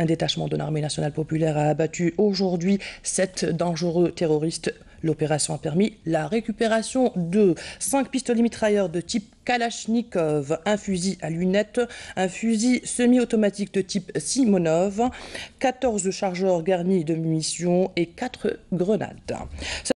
Un détachement de l'armée nationale populaire a abattu aujourd'hui sept dangereux terroristes. L'opération a permis la récupération de cinq pistolets mitrailleurs de type Kalachnikov, un fusil à lunettes, un fusil semi-automatique de type Simonov, 14 chargeurs garnis de munitions et quatre grenades.